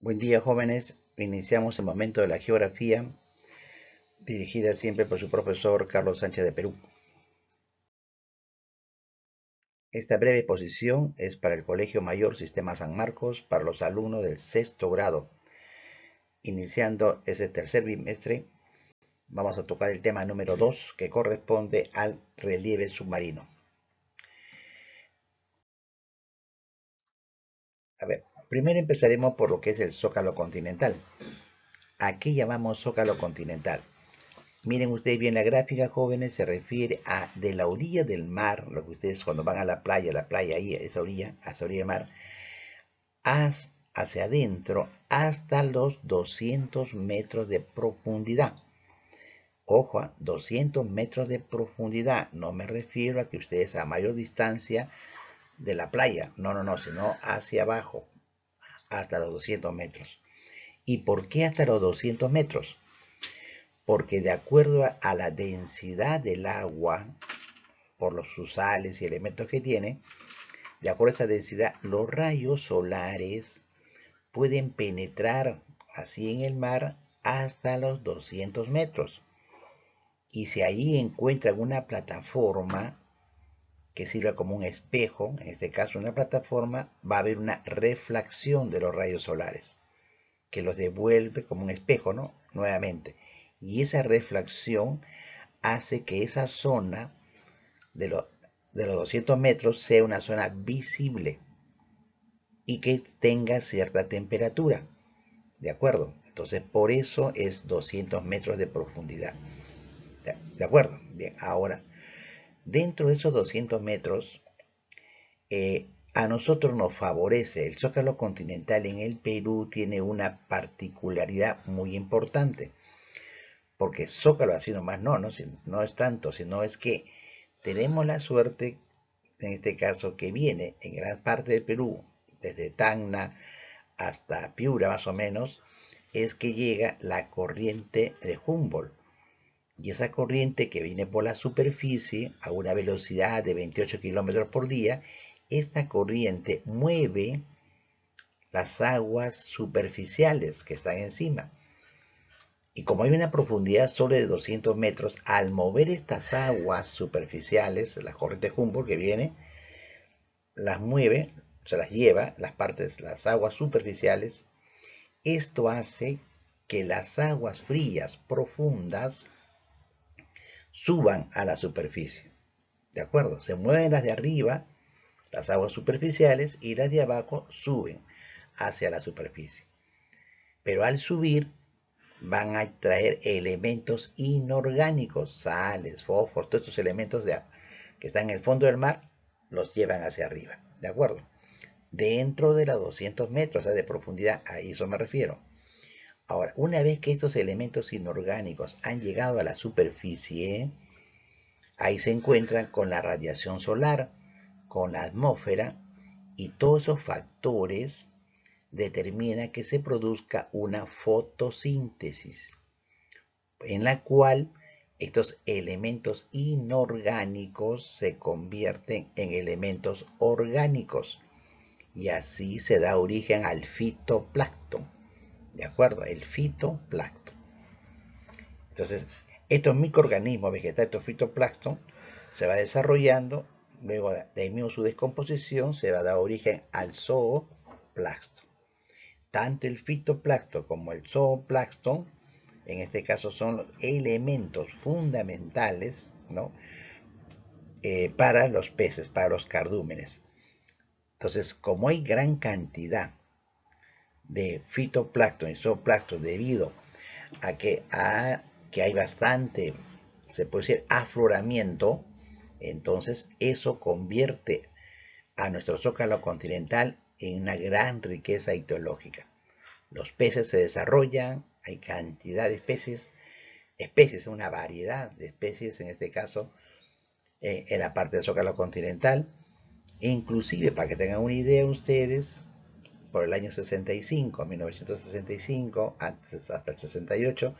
Buen día jóvenes, iniciamos el momento de la geografía dirigida siempre por su profesor Carlos Sánchez de Perú. Esta breve exposición es para el Colegio Mayor Sistema San Marcos para los alumnos del sexto grado. Iniciando ese tercer bimestre, vamos a tocar el tema número 2 que corresponde al relieve submarino. Primero empezaremos por lo que es el zócalo continental. Aquí llamamos zócalo continental. Miren ustedes bien la gráfica, jóvenes, se refiere a de la orilla del mar, lo que ustedes cuando van a la playa, la playa ahí, esa orilla, esa orilla del mar, hacia adentro hasta los 200 metros de profundidad. Ojo, 200 ah, metros de profundidad. No me refiero a que ustedes a mayor distancia de la playa. No, no, no, sino hacia abajo hasta los 200 metros. ¿Y por qué hasta los 200 metros? Porque de acuerdo a la densidad del agua, por los susales y elementos que tiene, de acuerdo a esa densidad, los rayos solares pueden penetrar así en el mar hasta los 200 metros. Y si ahí encuentran una plataforma, que sirva como un espejo, en este caso una plataforma, va a haber una reflexión de los rayos solares, que los devuelve como un espejo, ¿no? Nuevamente. Y esa reflexión hace que esa zona de, de los 200 metros sea una zona visible y que tenga cierta temperatura. ¿De acuerdo? Entonces, por eso es 200 metros de profundidad. ¿De acuerdo? Bien, ahora dentro de esos 200 metros, eh, a nosotros nos favorece. El zócalo continental en el Perú tiene una particularidad muy importante, porque zócalo así nomás no, no, no es tanto, sino es que tenemos la suerte, en este caso, que viene en gran parte del Perú, desde Tacna hasta Piura más o menos, es que llega la corriente de Humboldt y esa corriente que viene por la superficie a una velocidad de 28 kilómetros por día, esta corriente mueve las aguas superficiales que están encima. Y como hay una profundidad sobre de 200 metros, al mover estas aguas superficiales, la corriente Humboldt que viene, las mueve, se las lleva, las partes, las aguas superficiales. Esto hace que las aguas frías profundas suban a la superficie. ¿De acuerdo? Se mueven las de arriba, las aguas superficiales, y las de abajo suben hacia la superficie. Pero al subir van a traer elementos inorgánicos, sales, fósforos, todos estos elementos de, que están en el fondo del mar, los llevan hacia arriba. ¿De acuerdo? Dentro de los 200 metros o sea, de profundidad, a eso me refiero. Ahora, una vez que estos elementos inorgánicos han llegado a la superficie, ahí se encuentran con la radiación solar, con la atmósfera y todos esos factores determinan que se produzca una fotosíntesis en la cual estos elementos inorgánicos se convierten en elementos orgánicos y así se da origen al fitoplancton. ¿de acuerdo? El fitoplancton. Entonces, estos microorganismos vegetales, estos fitoplancton, se va desarrollando, luego de su descomposición se va a dar origen al zooplancton. Tanto el fitoplancton como el zooplancton, en este caso son los elementos fundamentales, ¿no? Eh, para los peces, para los cardúmenes. Entonces, como hay gran cantidad de fitoplancton y zooplancton debido a que, que hay bastante, se puede decir, afloramiento, entonces eso convierte a nuestro zócalo continental en una gran riqueza ictiológica. Los peces se desarrollan, hay cantidad de especies, especies, una variedad de especies, en este caso, eh, en la parte del zócalo continental. inclusive, para que tengan una idea ustedes, por el año 65, 1965, hasta el 68,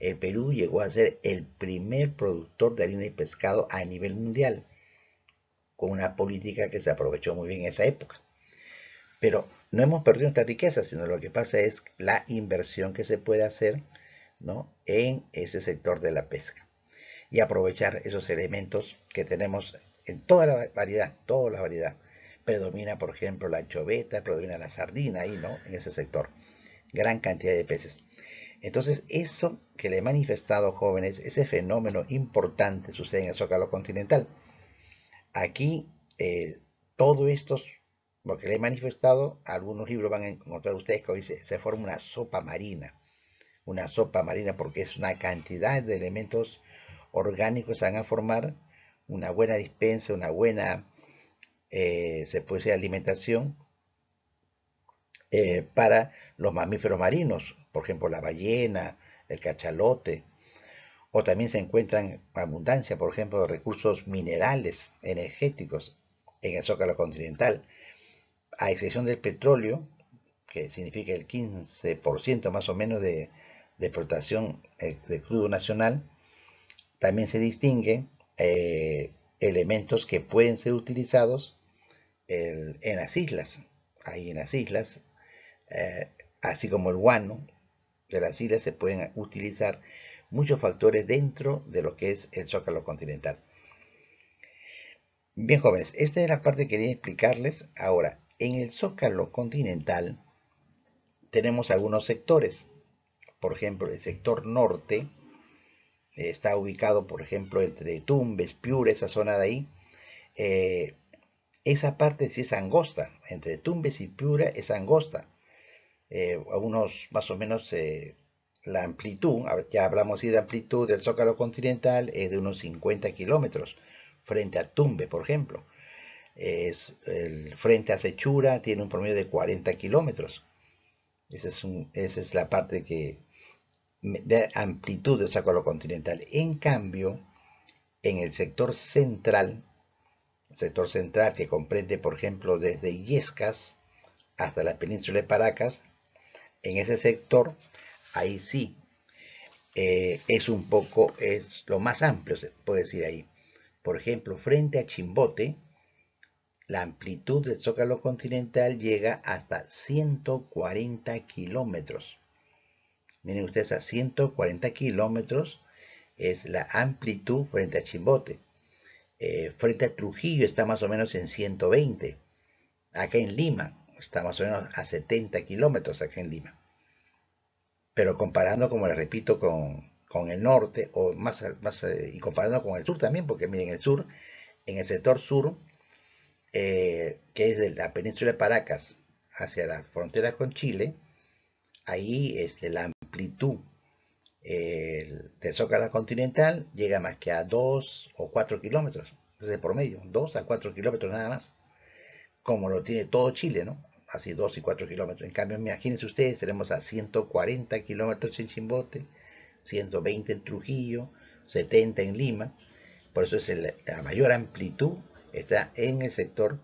el Perú llegó a ser el primer productor de harina y pescado a nivel mundial, con una política que se aprovechó muy bien en esa época. Pero no hemos perdido esta riqueza, sino lo que pasa es la inversión que se puede hacer ¿no? en ese sector de la pesca y aprovechar esos elementos que tenemos en toda la variedad, toda la variedad. Predomina, por ejemplo, la choveta predomina la sardina ahí, ¿no? En ese sector. Gran cantidad de peces. Entonces, eso que le he manifestado, jóvenes, ese fenómeno importante sucede en el zócalo continental. Aquí, eh, todo esto, lo que le he manifestado, algunos libros van a encontrar ustedes que dice se, forma una sopa marina. Una sopa marina porque es una cantidad de elementos orgánicos se van a formar, una buena dispensa, una buena eh, se puede alimentación eh, para los mamíferos marinos, por ejemplo la ballena, el cachalote, o también se encuentran abundancia, por ejemplo, de recursos minerales energéticos en el zócalo continental, a excepción del petróleo, que significa el 15% más o menos de, de explotación eh, de crudo nacional, también se distinguen elementos que pueden ser utilizados en las islas, ahí en las islas, eh, así como el guano de las islas, se pueden utilizar muchos factores dentro de lo que es el zócalo continental. Bien jóvenes, esta es la parte que quería explicarles. Ahora, en el zócalo continental tenemos algunos sectores. Por ejemplo, el sector norte está ubicado, por ejemplo, entre Tumbes, Piura, esa zona de ahí. Eh, esa parte sí es angosta, entre Tumbes y Piura es angosta. Eh, a unos más o menos eh, la amplitud, ya hablamos de amplitud del zócalo continental, es de unos 50 kilómetros, frente a Tumbe, por ejemplo. Es el, frente a Sechura tiene un promedio de 40 kilómetros. Esa, es es, la parte que de amplitud del zócalo continental. En cambio, en el sector central sector central que comprende, por ejemplo, desde Yescas hasta la península de Paracas, en ese sector, ahí sí, eh, es un poco, es lo más amplio, se puede decir ahí. Por ejemplo, frente a Chimbote, la amplitud del zócalo continental llega hasta 140 kilómetros. Miren ustedes, a 140 kilómetros es la amplitud frente a Chimbote. Eh, frente a Trujillo está más o menos en 120. Acá en Lima está más o menos a 70 kilómetros acá en Lima. Pero comparando, como les repito, con, con el norte o más, eh, y comparando con el sur también, porque miren, el sur, en el sector sur, eh, que es de la península de Paracas hacia la frontera con Chile, ahí este, la amplitud el de Zócalo Continental llega más que a 2 o 4 kilómetros, es el promedio, 2 a 4 kilómetros nada más, como lo tiene todo Chile, ¿no? Así 2 y 4 kilómetros. En cambio, imagínense ustedes, tenemos a 140 kilómetros en Chimbote, 120 en Trujillo, 70 en Lima, por eso es la mayor amplitud está en el sector,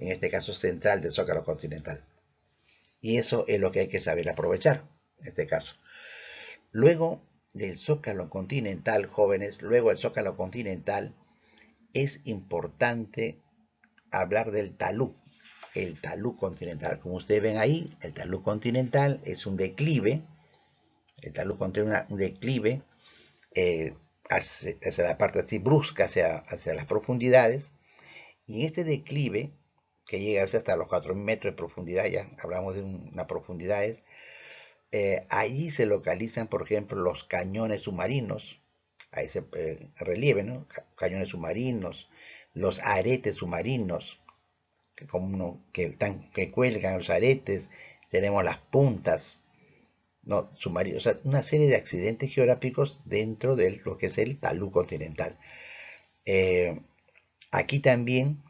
en este caso central del Zócalo Continental. Y eso es lo que hay que saber aprovechar en este caso. Luego del Zócalo Continental, jóvenes, luego del Zócalo Continental, es importante hablar del talú, el talú continental. Como ustedes ven ahí, el talú continental es un declive, el talú contiene un declive eh, hacia, la parte así brusca, hacia, las profundidades, y en este declive, que llega a veces hasta los 4.000 metros de profundidad, ya hablamos de una profundidades, eh, Allí se localizan, por ejemplo, los cañones submarinos, ahí se eh, relieve, ¿no? cañones submarinos, los aretes submarinos, que, como que, cuelgan los aretes, tenemos las puntas, ¿no? una serie de accidentes geográficos dentro de lo que es el talud continental. Eh, aquí también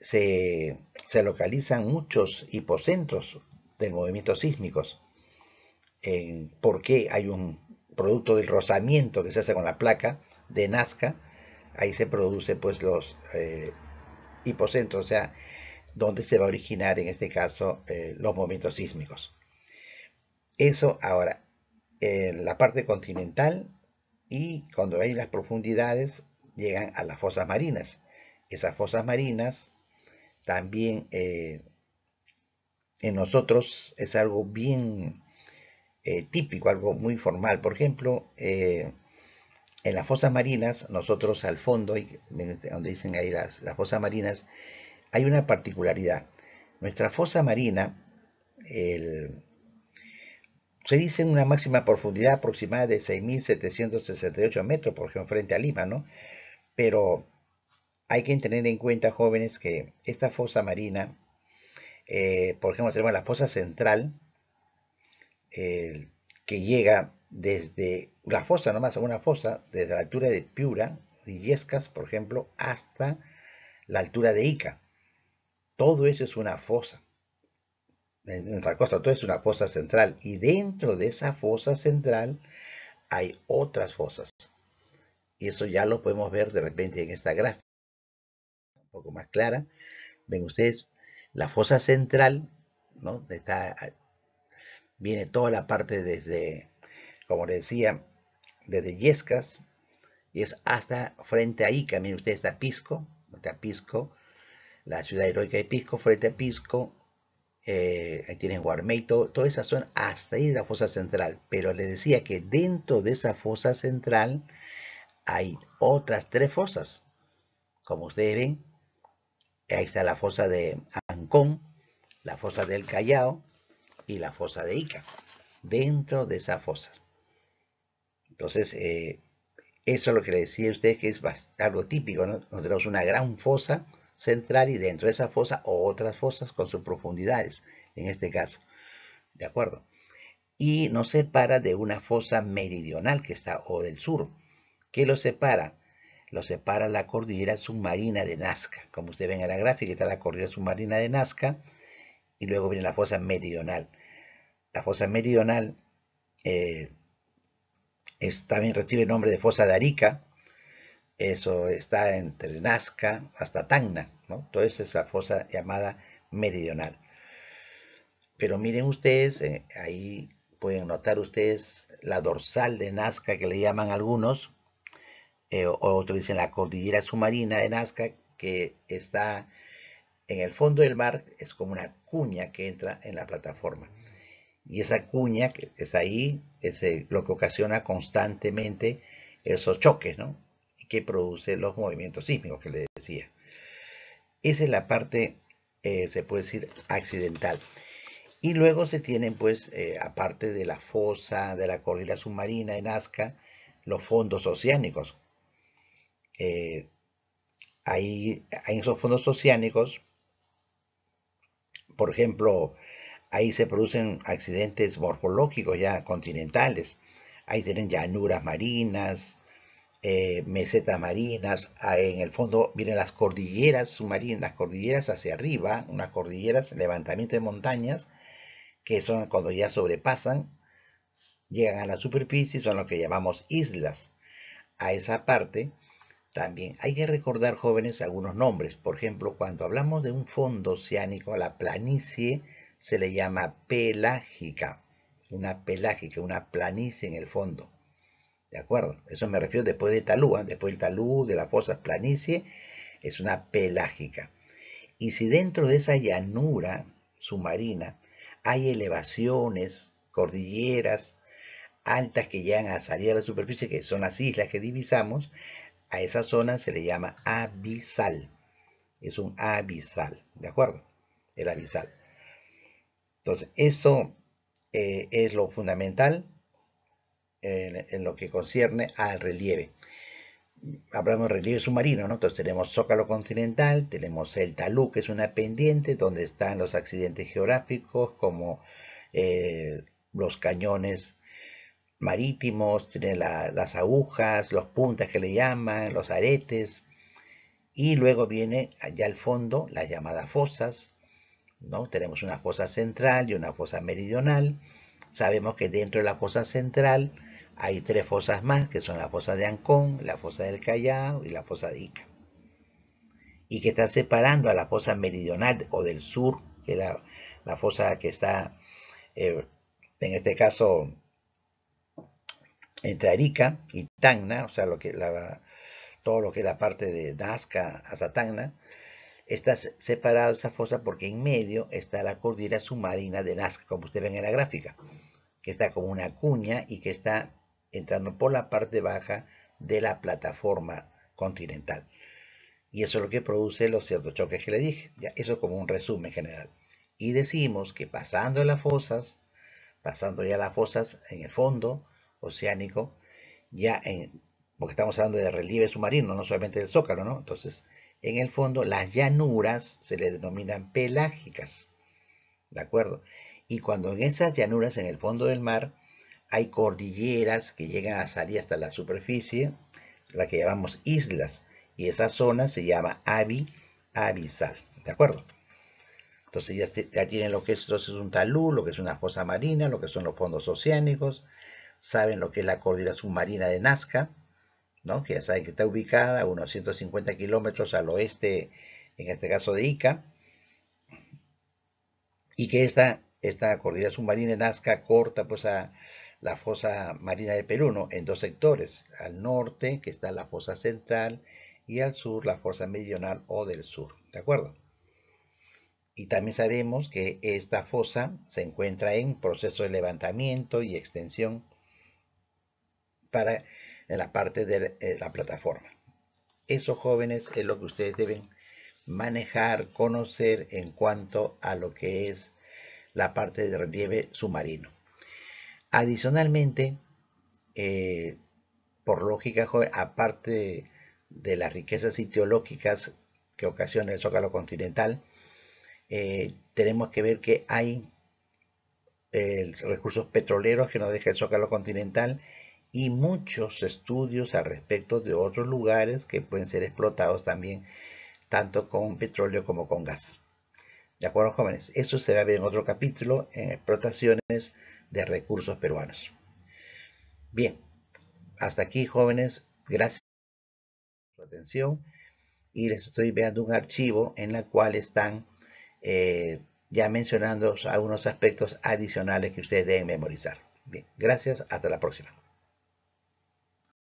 se, se localizan muchos hipocentros de movimientos sísmicos, en por qué hay un producto del rozamiento que se hace con la placa de Nazca, ahí se produce pues los eh, hipocentros, o sea, donde se va a originar en este caso eh, los movimientos sísmicos. Eso ahora, en la parte continental y cuando hay las profundidades llegan a las fosas marinas. Esas fosas marinas también eh, en nosotros es algo bien eh, típico, algo muy formal. Por ejemplo, eh, en las fosas marinas, nosotros al fondo, este, donde dicen ahí las, fosas marinas, hay una particularidad. Nuestra fosa marina se dice una máxima profundidad aproximada de 6.768 metros, por ejemplo, frente a Lima, ¿no? Pero hay que tener en cuenta, jóvenes, que esta fosa marina, eh, por ejemplo, tenemos la fosa central, que llega desde la fosa nomás, una fosa, desde la altura de Piura, de Yescas, por ejemplo, hasta la altura de Ica. Todo eso es una fosa. otra cosa, todo es una fosa central. Y dentro de esa fosa central hay otras fosas. Y eso ya lo podemos ver de repente en esta gráfica. Un poco más clara. Ven ustedes, la fosa central, ¿no? Está viene toda la parte desde, como les decía, desde Yescas, y es hasta frente a Ica. ustedes, está Pisco, está Pisco, la ciudad heroica de Pisco, frente a Pisco, eh, ahí tienen Guarmey, toda esa zona, hasta ahí es la fosa central. Pero les decía que dentro de esa fosa central hay otras tres fosas. Como ustedes ven, ahí está la fosa de Ancón, la fosa del Callao, y la fosa de Ica, dentro de esa fosa. Entonces, eh, eso es lo que le decía a usted, que es algo típico, Nosotros tenemos una gran fosa central y dentro de esa fosa o otras fosas con sus profundidades, en este caso. ¿De acuerdo? Y nos separa de una fosa meridional que está o del sur. ¿Qué lo separa? Lo separa la cordillera submarina de Nazca. Como usted ve en la gráfica, está la cordillera submarina de Nazca y luego viene la fosa meridional. La fosa meridional eh, también recibe el nombre de fosa de Arica, eso está entre Nazca hasta Tacna, ¿no? es la fosa llamada meridional. Pero miren ustedes, eh, ahí pueden notar ustedes la dorsal de Nazca que le llaman algunos, Otro eh, otros dicen la cordillera submarina de Nazca, que está en el fondo del mar es como una cuña que entra en la plataforma. Y esa cuña que está ahí es eh, lo que ocasiona constantemente esos choques, ¿no? Que produce los movimientos sísmicos que le decía. Esa es la parte, eh, se puede decir, accidental. Y luego se tienen, pues, eh, aparte de la fosa, de la corrida submarina en ASCA, los fondos oceánicos. ahí, en esos fondos oceánicos por ejemplo, ahí se producen accidentes morfológicos ya continentales. Ahí tienen llanuras marinas, eh, mesetas marinas, ah, en el fondo vienen las cordilleras submarinas, las cordilleras hacia arriba, unas cordilleras, levantamiento de montañas, que son cuando ya sobrepasan, llegan a la superficie, son lo que llamamos islas. A esa parte también hay que recordar, jóvenes, algunos nombres. Por ejemplo, cuando hablamos de un fondo oceánico, a la planicie se le llama pelágica. Una pelágica, una planicie en el fondo. ¿De acuerdo? Eso me refiero después de talú. ¿ah? Después del talú, de las fosas planicie, es una pelágica. Y si dentro de esa llanura submarina hay elevaciones, cordilleras altas que llegan a salir a la superficie, que son las islas que divisamos, a esa zona se le llama abisal. Es un abisal, ¿de acuerdo? El abisal. Entonces, eso eh, es lo fundamental en, lo que concierne al relieve. Hablamos de relieve submarino, ¿no? Entonces tenemos zócalo continental, tenemos el talú, que es una pendiente donde están los accidentes geográficos como eh, los cañones marítimos, tiene las agujas, los puntas que le llaman, los aretes, y luego viene allá al fondo las llamadas fosas, ¿no? Tenemos una fosa central y una fosa meridional. Sabemos que dentro de la fosa central hay tres fosas más, que son la fosa de Ancón, la fosa del Callao y la fosa de Ica. Y que está separando a la fosa meridional o del sur, que es la, fosa que está, eh, en este caso, entre Arica y Tacna, o sea, lo que, la, todo lo que es la parte de Dasca hasta Tacna, está separado esa fosa porque en medio está la cordillera submarina de Nazca, como usted ven en la gráfica, que está como una cuña y que está entrando por la parte baja de la plataforma continental. Y eso es lo que produce los ciertos choques que le dije. Ya, eso como un resumen general. Y decimos que pasando las fosas, pasando ya las fosas en el fondo, oceánico, ya en, porque estamos hablando de relieve submarino, no solamente del zócalo, ¿no? Entonces, en el fondo, las llanuras se le denominan pelágicas, ¿de acuerdo? Y cuando en esas llanuras, en el fondo del mar, hay cordilleras que llegan a salir hasta la superficie, la que llamamos islas, y esa zona se llama abi abisal, ¿de acuerdo? Entonces ya, tienen lo que es, un talud, lo que es una fosa marina, lo que son los fondos oceánicos, saben lo que es la cordillera submarina de Nazca, ¿no? que ya saben que está ubicada a unos 150 kilómetros al oeste, en este caso de Ica, y que esta, esta cordillera submarina de Nazca corta pues a la fosa marina de Perú ¿no? en dos sectores, al norte que está la fosa central y al sur la fosa meridional o del sur, ¿de acuerdo? Y también sabemos que esta fosa se encuentra en proceso de levantamiento y extensión para la parte de eh, la plataforma. Esos jóvenes es lo que ustedes deben manejar, conocer en cuanto a lo que es la parte de relieve submarino. Adicionalmente, eh, por lógica, aparte de, las riquezas ideológicas que ocasiona el zócalo continental, eh, tenemos que ver que hay recursos petroleros que nos deja el zócalo continental y muchos estudios al respecto de otros lugares que pueden ser explotados también, tanto con petróleo como con gas. ¿De acuerdo, jóvenes? Eso se va a ver en otro capítulo, en explotaciones de recursos peruanos. Bien, hasta aquí, jóvenes. Gracias por su atención. Y les estoy viendo un archivo en el cual están eh, ya mencionando algunos aspectos adicionales que ustedes deben memorizar. Bien, gracias. Hasta la próxima.